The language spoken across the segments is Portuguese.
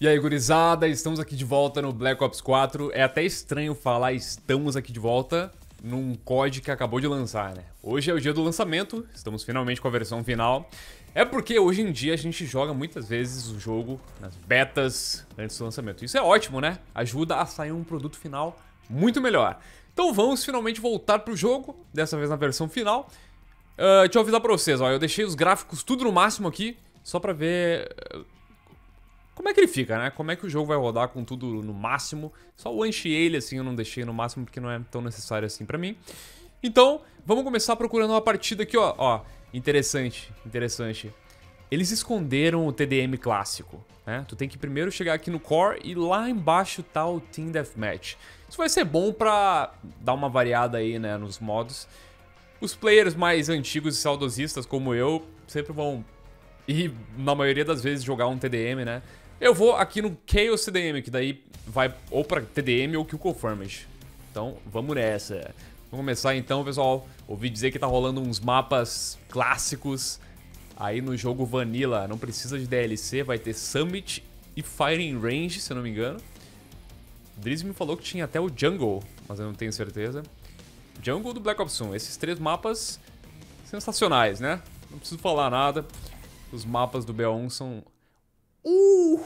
E aí, gurizada, estamos aqui de volta no Black Ops 4. É até estranho falar estamos aqui de volta num COD que acabou de lançar, né? Hoje é o dia do lançamento, estamos finalmente com a versão final. É porque hoje em dia a gente joga muitas vezes o jogo nas betas antes do lançamento. Isso é ótimo, né? Ajuda a sair um produto final muito melhor. Então vamos finalmente voltar pro jogo, dessa vez na versão final. Uh, deixa eu avisar pra vocês, ó, eu deixei os gráficos tudo no máximo aqui, só pra ver como é que ele fica, né? Como é que o jogo vai rodar com tudo no máximo. Só o Anche ele, assim, eu não deixei no máximo porque não é tão necessário assim pra mim. Então, vamos começar procurando uma partida aqui, ó. Ó, interessante, interessante. Eles esconderam o TDM clássico, né? Tu tem que primeiro chegar aqui no core e lá embaixo tá o Team Deathmatch. Isso vai ser bom pra dar uma variada aí, né, nos modos. Os players mais antigos e saudosistas como eu sempre vão e na maioria das vezes jogar um TDM, né? Eu vou aqui no Chaos CDM, que daí vai ou pra TDM ou Kill Conformage. Então, vamos nessa. Vamos começar então, pessoal. Ouvi dizer que tá rolando uns mapas clássicos aí no jogo Vanilla. Não precisa de DLC, vai ter Summit e Firing Range, se eu não me engano. Drizzy me falou que tinha até o Jungle, mas eu não tenho certeza. Jungle do Black Ops 1. Esses três mapas sensacionais, né? Não preciso falar nada. Os mapas do BO1 são Uh!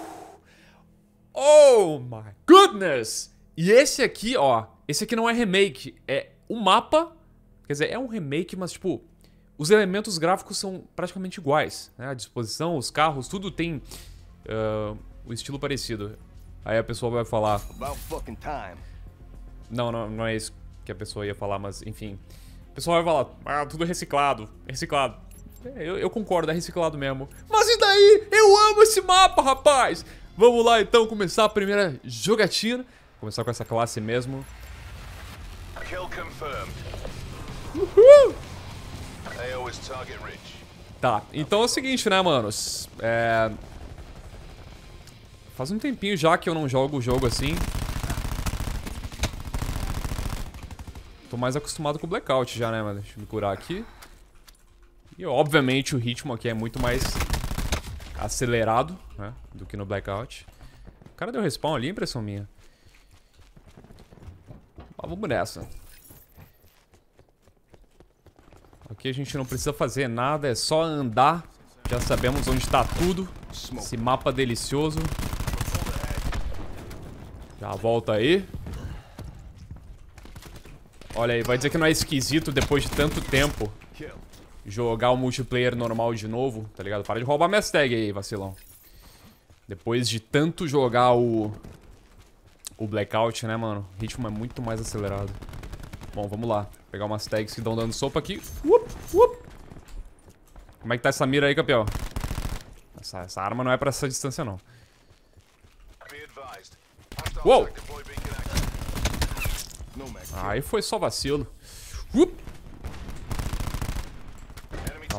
Oh my goodness! E esse aqui, ó, esse aqui não é remake, é o um mapa, quer dizer, é um remake, mas tipo, os elementos gráficos são praticamente iguais, né? A disposição, os carros, tudo tem uh, ah, o estilo parecido. Aí a pessoa vai falar... Não, não, não é isso que a pessoa ia falar, mas enfim. A pessoa vai falar, ah, tudo reciclado, reciclado. É, eu, eu concordo, é reciclado mesmo. Mas e daí? Eu amo esse mapa, rapaz! Vamos lá, então, começar a primeira jogatina. Começar com essa classe mesmo. Kill confirmed. Uhul! AO is target rich. Tá, então é o seguinte, né, manos? É... Faz um tempinho já que eu não jogo o jogo assim. Tô mais acostumado com o Blackout já, né, mano? Deixa eu me curar aqui. E obviamente o ritmo aqui é muito mais acelerado né, do que no Blackout. O cara deu respawn ali, impressão minha. Mas vamos nessa. Aqui a gente não precisa fazer nada, é só andar. Já sabemos onde está tudo. Esse mapa delicioso. Já volta aí. Olha aí, vai dizer que não é esquisito depois de tanto tempo jogar o multiplayer normal de novo, tá ligado? Para de roubar minhas tags aí, vacilão. Depois de tanto jogar o... O Blackout, né, mano? O ritmo é muito mais acelerado. Bom, vamos lá. Pegar umas tags que estão dando sopa aqui. Uop, uop. Como é que tá essa mira aí, campeão? Essa, essa arma não é pra essa distância, não. Uou! Aí foi só vacilo. Uop.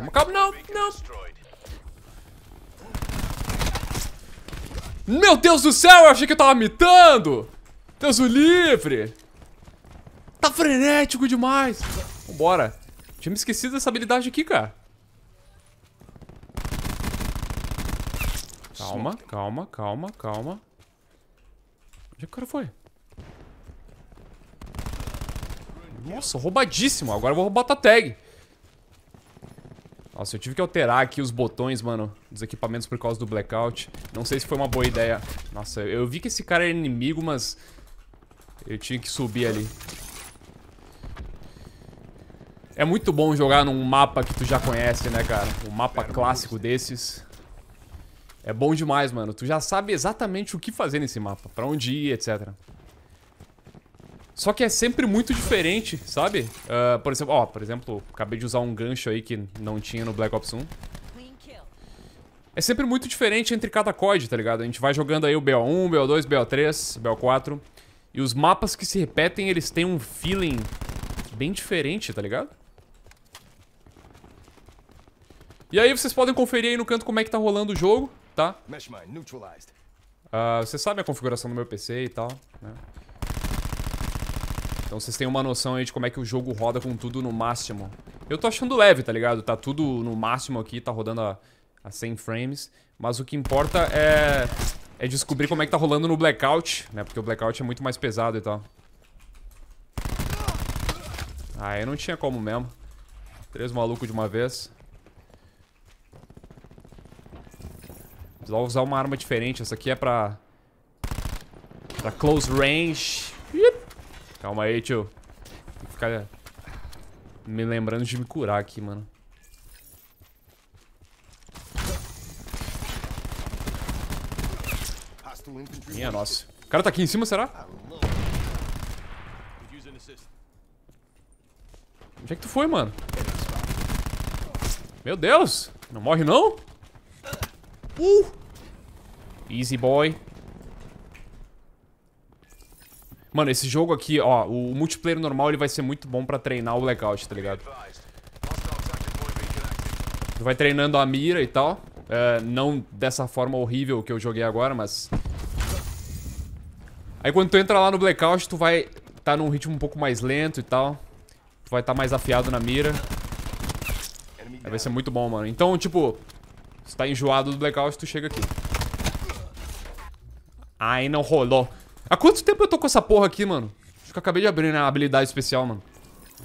Calma, calma. Não, não. Meu Deus do céu, eu achei que eu tava mitando. Deus o livre. Tá frenético demais. Vambora. Tinha me esquecido dessa habilidade aqui, cara. Calma, calma, calma, calma. Onde é que o cara foi? Nossa, roubadíssimo. Agora eu vou roubar a tag. Nossa, eu tive que alterar aqui os botões, mano, dos equipamentos por causa do blackout. Não sei se foi uma boa ideia. Nossa, eu vi que esse cara era inimigo, mas eu tinha que subir ali. É muito bom jogar num mapa que tu já conhece, né, cara? Um mapa clássico desses. É bom demais, mano. Tu já sabe exatamente o que fazer nesse mapa, pra onde ir, etc. Só que é sempre muito diferente, sabe? Uh, por exemplo, ó, por exemplo, acabei de usar um gancho aí que não tinha no Black Ops 1. É sempre muito diferente entre cada COD, tá ligado? A gente vai jogando aí o BO1, BO2, BO3, BO4. E os mapas que se repetem, eles têm um feeling bem diferente, tá ligado? E aí vocês podem conferir aí no canto como é que tá rolando o jogo, tá? Uh, vocês sabem a configuração do meu PC e tal, né? Então vocês têm uma noção aí de como é que o jogo roda com tudo no máximo. Eu tô achando leve, tá ligado? Tá tudo no máximo aqui, tá rodando a, a 100 frames. Mas o que importa é, é descobrir como é que tá rolando no Blackout, né? Porque o Blackout é muito mais pesado e tal. Ah, eu não tinha como mesmo. Três malucos de uma vez. Precisava usar uma arma diferente. Essa aqui é pra... Pra close range. Calma aí, tio. Tem que ficar me lembrando de me curar aqui, mano. Minha nossa. O cara tá aqui em cima, será? Onde é que tu foi, mano? Meu Deus! Não morre, não? Uh! Easy, boy. Mano, esse jogo aqui, ó, o multiplayer normal ele vai ser muito bom pra treinar o blackout, tá ligado? Tu vai treinando a mira e tal. É, não dessa forma horrível que eu joguei agora, mas... Aí quando tu entra lá no blackout, tu vai tá num ritmo um pouco mais lento e tal. Tu vai estar tá mais afiado na mira. vai ser muito bom, mano. Então, tipo, se tá enjoado do blackout, tu chega aqui. Aí não rolou. Há quanto tempo eu tô com essa porra aqui, mano? Acho que eu acabei de abrir, né? A habilidade especial, mano.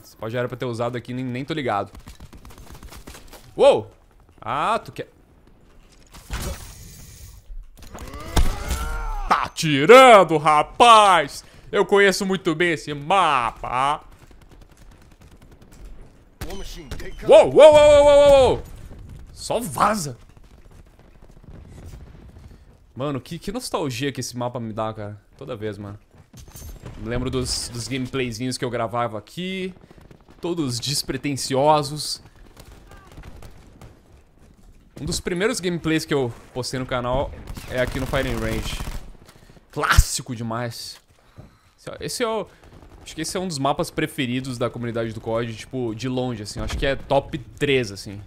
Essa pau já era pra ter usado aqui, nem, nem tô ligado. Uou! Ah, tu quer... Tá tirando, rapaz! Eu conheço muito bem esse mapa. Uou, uou, uou, uou, uou, Só vaza. Mano, que, que nostalgia que esse mapa me dá, cara. Toda vez, mano. Lembro dos, dos gameplayzinhos que eu gravava aqui. Todos despretensiosos. Um dos primeiros gameplays que eu postei no canal é aqui no Firing Range. Clássico demais. É, esse é o... Acho que esse é um dos mapas preferidos da comunidade do COD, tipo, de longe, assim. Acho que é top 3, assim.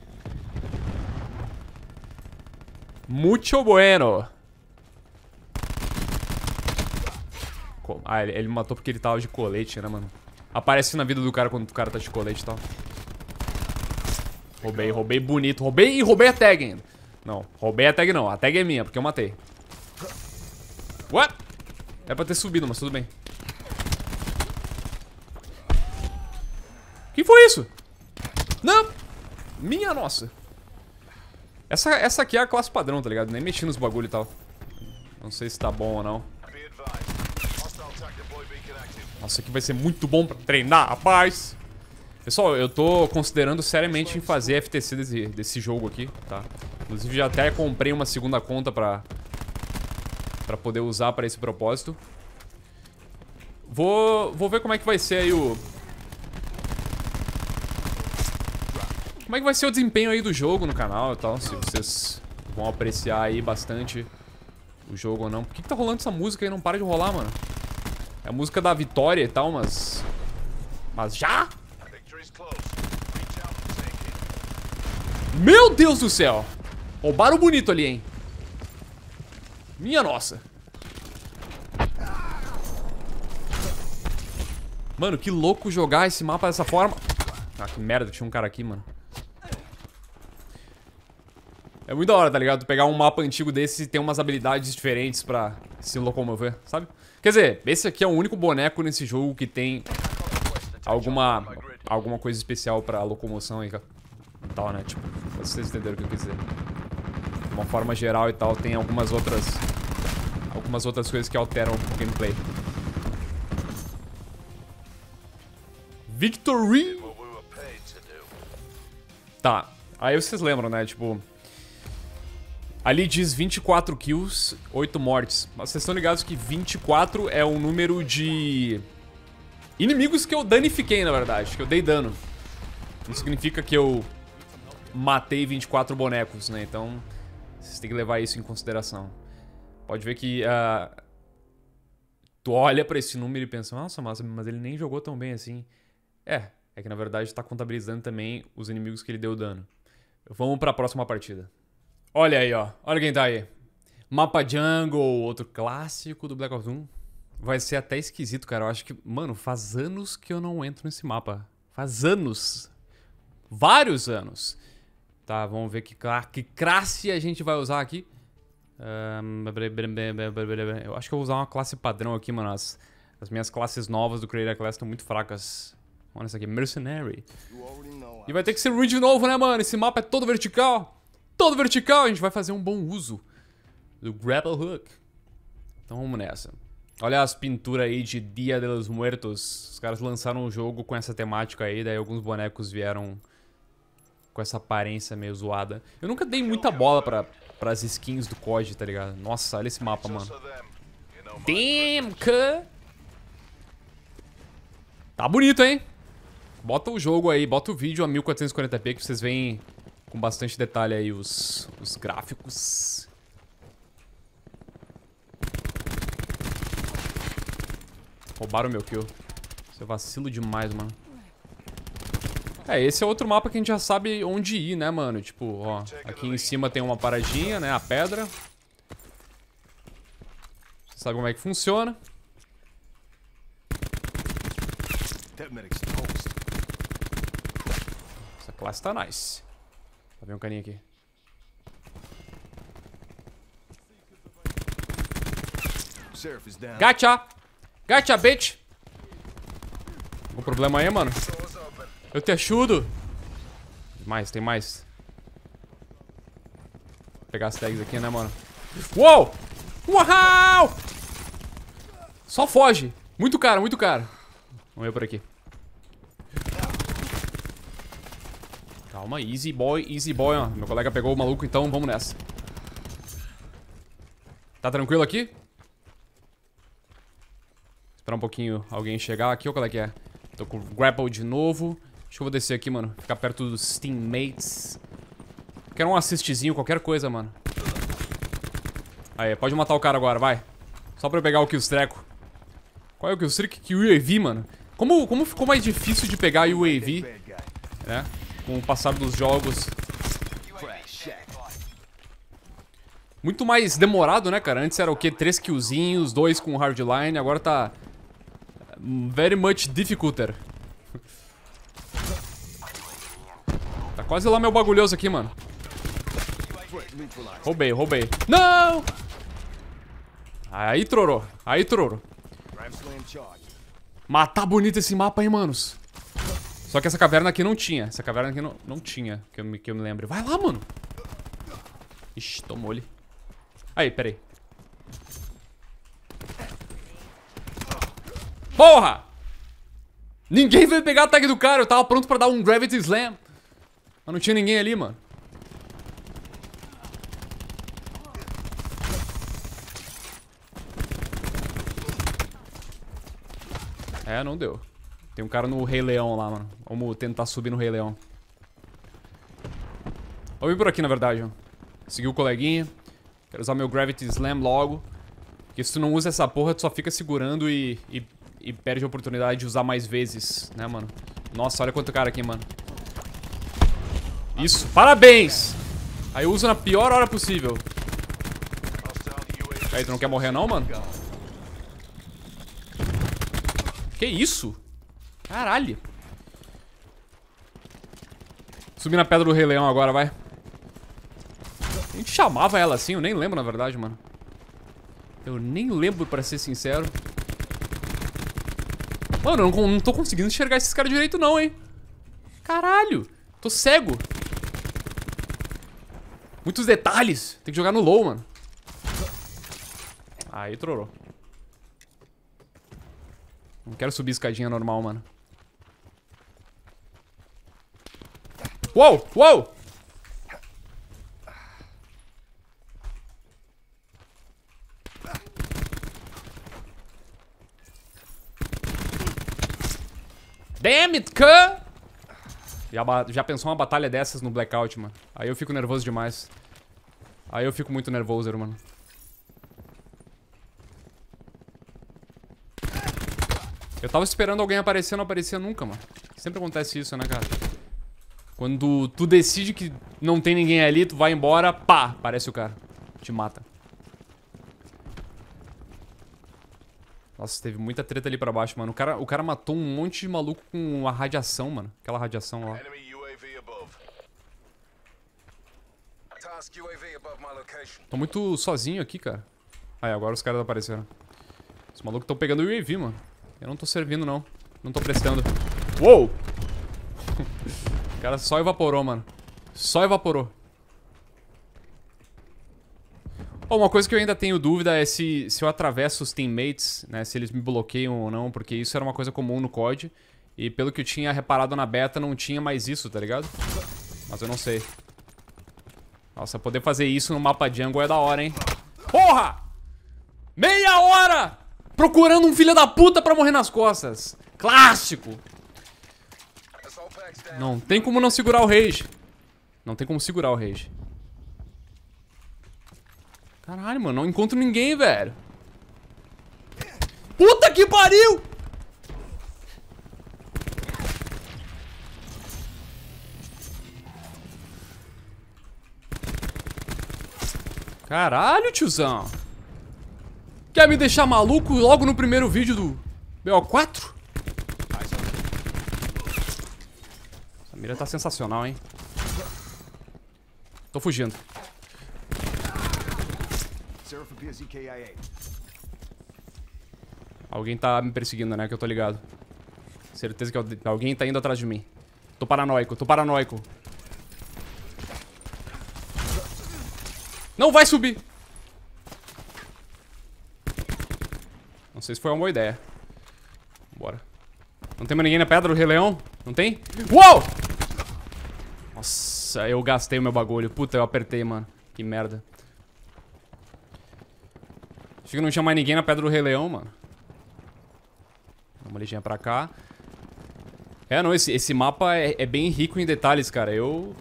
Muito bueno. Ah, ele, ele matou porque ele tava de colete, né, mano? Aparece na vida do cara quando o cara tá de colete e tal. Roubei, roubei bonito. Roubei e roubei a tag ainda. Não, roubei a tag não. A tag é minha, porque eu matei. What? É pra ter subido, mas tudo bem. Quem foi isso? Não! Minha nossa. Essa, essa aqui é a classe padrão, tá ligado? Nem mexi nos bagulho e tal. Não sei se tá bom ou não. Nossa, aqui vai ser muito bom pra treinar, rapaz. Pessoal, eu tô considerando seriamente em fazer FTC desse, desse jogo aqui, tá? Inclusive já até comprei uma segunda conta pra, pra poder usar pra esse propósito. Vou, vou ver como é que vai ser aí o... Como é que vai ser o desempenho aí do jogo no canal e tal, se vocês vão apreciar aí bastante o jogo ou não. Por que, que tá rolando essa música aí? Não para de rolar, mano. É a música da vitória e tal, mas... Mas já? Meu Deus do céu! Roubaram bonito ali, hein? Minha nossa. Mano, que louco jogar esse mapa dessa forma. Ah, que merda, tinha um cara aqui, mano. É muito da hora, tá ligado? pegar um mapa antigo desse e ter umas habilidades diferentes pra se locomover, sabe? Quer dizer, esse aqui é o único boneco nesse jogo que tem alguma, alguma coisa especial pra locomoção e tal, né? Tipo, vocês entenderam o que eu quis dizer. De uma forma geral e tal, tem algumas outras... Algumas outras coisas que alteram o gameplay. Victory! Tá, aí vocês lembram, né? Tipo, Ali diz 24 kills, 8 mortes. Mas vocês estão ligados que 24 é o número de inimigos que eu danifiquei, na verdade, que eu dei dano. Não significa que eu matei 24 bonecos, né? Então, vocês têm que levar isso em consideração. Pode ver que uh, tu olha para esse número e pensa, nossa, mas, mas ele nem jogou tão bem assim. É, é que na verdade tá contabilizando também os inimigos que ele deu dano. Vamos para a próxima partida. Olha aí, ó. Olha quem tá aí. Mapa Jungle, outro clássico do Black Ops 1. Vai ser até esquisito, cara. Eu acho que, mano, faz anos que eu não entro nesse mapa. Faz anos. Vários anos. Tá, vamos ver que, que classe a gente vai usar aqui. Eu acho que eu vou usar uma classe padrão aqui, mano. As, as minhas classes novas do Creator Class estão muito fracas. Olha isso aqui, Mercenary. E vai ter que ser Reed novo, né, mano? Esse mapa é todo vertical todo vertical, a gente vai fazer um bom uso do grapple hook. Então vamos nessa. Olha as pinturas aí de Dia de los Muertos. Os caras lançaram um jogo com essa temática aí, daí alguns bonecos vieram com essa aparência meio zoada. Eu nunca dei muita bola pra, pras skins do COD, tá ligado? Nossa, olha esse mapa, mano. Damn, que... Tá bonito, hein? Bota o jogo aí, bota o vídeo a 1440p que vocês veem com bastante detalhe aí os, os gráficos. Roubaram meu kill. Você vacilo demais, mano. É, esse é outro mapa que a gente já sabe onde ir, né, mano? Tipo, ó, aqui em cima tem uma paradinha, né, a pedra. Você sabe como é que funciona. Essa classe tá nice. Lá vem um caninho aqui. Gacha! Gacha, bitch! Algum problema aí, mano? Eu te ajudo! Tem mais, tem mais. Vou pegar as tags aqui, né, mano? Uou! Uau! Só foge! Muito caro, muito caro. Vamos ver por aqui. Calma, easy boy, easy boy, ó. Meu colega pegou o maluco, então vamos nessa. Tá tranquilo aqui? Esperar um pouquinho alguém chegar aqui, ou qual é que é? Tô com o grapple de novo. Acho que eu vou descer aqui, mano. Ficar perto dos teammates. Quero um assistzinho, qualquer coisa, mano. Aí, pode matar o cara agora, vai. Só pra eu pegar o killstreco. Qual é o killstreco? que o UAV, mano? Como, como ficou mais difícil de pegar UAV, né? com o passar dos jogos. Muito mais demorado, né, cara? Antes era o quê? Três killzinhos, dois com hardline, agora tá... Very much difficulter. Tá quase lá meu bagulhoso aqui, mano. Roubei, roubei. Não! Aí, trorou. Aí, trorou. Matar bonito esse mapa, hein, manos. Só que essa caverna aqui não tinha. Essa caverna aqui não, não tinha, que eu, me, que eu me lembro. Vai lá, mano. Ixi, tomou ele. Aí, peraí. Porra! Ninguém veio pegar o tag do cara. Eu tava pronto pra dar um Gravity Slam. Mas não tinha ninguém ali, mano. É, não deu. Tem um cara no Rei Leão lá, mano. Vamos tentar subir no Rei Leão. Vamos vir por aqui, na verdade. Seguir o coleguinha. Quero usar meu Gravity Slam logo. Porque se tu não usa essa porra, tu só fica segurando e, e, e perde a oportunidade de usar mais vezes, né, mano? Nossa, olha quanto cara aqui, mano. Isso, parabéns! Aí eu uso na pior hora possível. Aí, tu não quer morrer não, mano? Que isso? Caralho. Subir na pedra do Rei Leão agora, vai. A gente chamava ela assim, eu nem lembro, na verdade, mano. Eu nem lembro, pra ser sincero. Mano, eu não, não tô conseguindo enxergar esses caras direito não, hein. Caralho. Tô cego. Muitos detalhes. Tem que jogar no low, mano. Aí, trorou. Não quero subir escadinha normal, mano. Uou, uou! Damn it, cu! Já, já pensou uma batalha dessas no Blackout, mano? Aí eu fico nervoso demais. Aí eu fico muito nervoso, mano. Eu tava esperando alguém aparecer, não aparecia nunca, mano. Sempre acontece isso, né, cara? Quando tu decide que não tem ninguém ali, tu vai embora, pá, aparece o cara. Te mata. Nossa, teve muita treta ali pra baixo, mano. O cara, o cara matou um monte de maluco com a radiação, mano. Aquela radiação lá. Tô muito sozinho aqui, cara. Aí, agora os caras apareceram. Os malucos estão pegando o UAV, mano. Eu não tô servindo, não. Não tô prestando. Uou! O cara só evaporou, mano. Só evaporou. Oh, uma coisa que eu ainda tenho dúvida é se, se eu atravesso os teammates, né? Se eles me bloqueiam ou não, porque isso era uma coisa comum no COD. E pelo que eu tinha reparado na beta, não tinha mais isso, tá ligado? Mas eu não sei. Nossa, poder fazer isso no mapa jungle é da hora, hein? Porra! Meia hora! Procurando um filho da puta pra morrer nas costas. Clássico! Não tem como não segurar o rage. Não tem como segurar o rage. Caralho, mano. Não encontro ninguém, velho. Puta que pariu! Caralho, tiozão. Quer me deixar maluco logo no primeiro vídeo do BO4? mira tá sensacional, hein? Tô fugindo. Alguém tá me perseguindo, né? Que eu tô ligado. Certeza que alguém tá indo atrás de mim. Tô paranoico, tô paranoico. Não vai subir! Não sei se foi uma boa ideia. Bora. Não tem mais ninguém na pedra, o Rei Leão? Não tem? Uou! Nossa, eu gastei o meu bagulho. Puta, eu apertei, mano. Que merda. Acho que não tinha mais ninguém na Pedra do Rei Leão, mano. Uma liginha pra cá. É, não, esse, esse mapa é, é bem rico em detalhes, cara. Eu,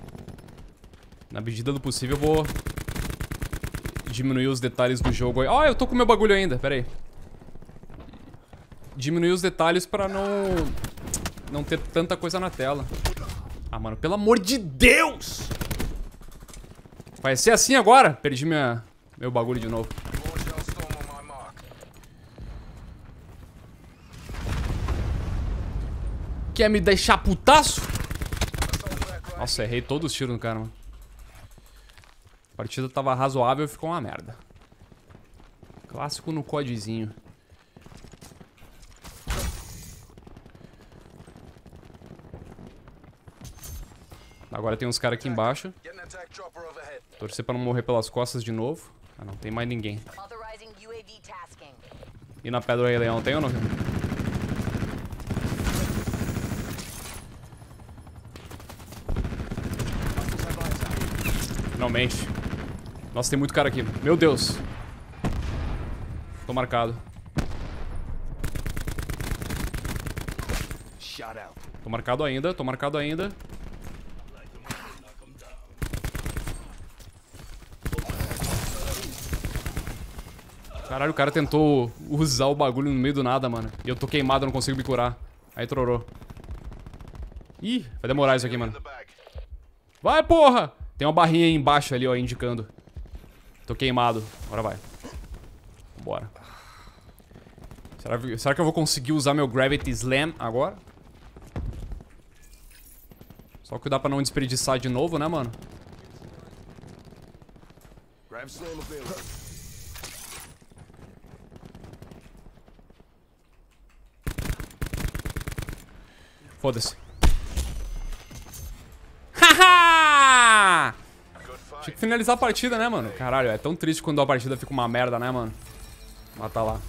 na medida do possível, vou diminuir os detalhes do jogo. Ó, oh, ah, eu tô com meu bagulho ainda, pera aí. Diminuir os detalhes pra não, não ter tanta coisa na tela. Ah, mano, pelo amor de Deus! Vai ser assim agora? Perdi minha, meu bagulho de novo. Quer me deixar putaço? Nossa, errei todos os tiros no cara, mano. A partida tava razoável e ficou uma merda. Clássico no codezinho. Agora tem uns caras aqui embaixo. Torcer pra não morrer pelas costas de novo. Ah, não tem mais ninguém. E na pedra aí, Leão, tem ou não? Finalmente. Nossa, tem muito cara aqui. Meu Deus. Tô marcado. Tô marcado ainda, tô marcado ainda. Caralho, o cara tentou usar o bagulho no meio do nada, mano. E eu tô queimado, não consigo me curar. Aí trorou. Ih, vai demorar isso aqui, mano. Vai, porra! Tem uma barrinha aí embaixo ali, ó, indicando. Tô queimado. Agora vai. Bora. Será, será que eu vou conseguir usar meu Gravity Slam agora? Só que dá pra não desperdiçar de novo, né, mano? Gravity Slam available. Foda-se. Haha! Tinha que finalizar a partida, né, mano? Caralho, é tão triste quando a partida fica uma merda, né, mano? matar ah, tá lá.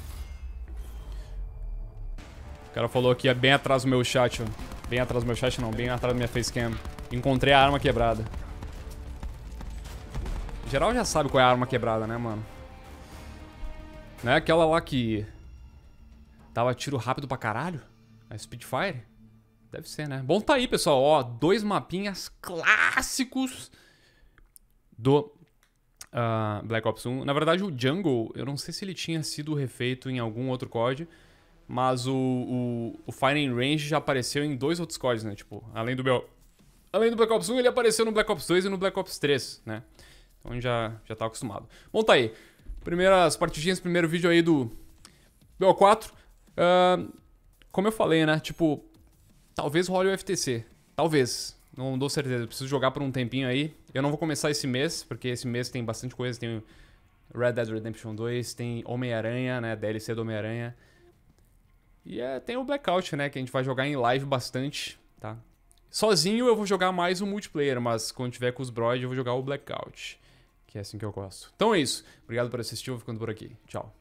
O cara falou que é bem atrás do meu chat, ó. Bem atrás do meu chat, não. Bem atrás da minha facecam. Encontrei a arma quebrada. Em geral já sabe qual é a arma quebrada, né, mano? Não é aquela lá que... tava tiro rápido pra caralho? A Speedfire? Deve ser, né? Bom, tá aí, pessoal. Ó, dois mapinhas clássicos do uh, Black Ops 1. Na verdade, o Jungle, eu não sei se ele tinha sido refeito em algum outro COD, mas o, o, o Firing Range já apareceu em dois outros CODs, né? Tipo, além do meu... Além do Black Ops 1, ele apareceu no Black Ops 2 e no Black Ops 3, né? Então já, já tá acostumado. Bom, tá aí. Primeiras partidinhas, primeiro vídeo aí do BO4. Uh, ah, como eu falei, né? Tipo, Talvez role o FTC. Talvez. Não dou certeza. preciso jogar por um tempinho aí. Eu não vou começar esse mês, porque esse mês tem bastante coisa. Tem Red Dead Redemption 2, tem Homem-Aranha, né? DLC do Homem-Aranha. E é, tem o Blackout, né? Que a gente vai jogar em live bastante, tá? Sozinho eu vou jogar mais o multiplayer, mas quando tiver com os Broids eu vou jogar o Blackout. Que é assim que eu gosto. Então é isso. Obrigado por assistir, vou ficando por aqui. Tchau.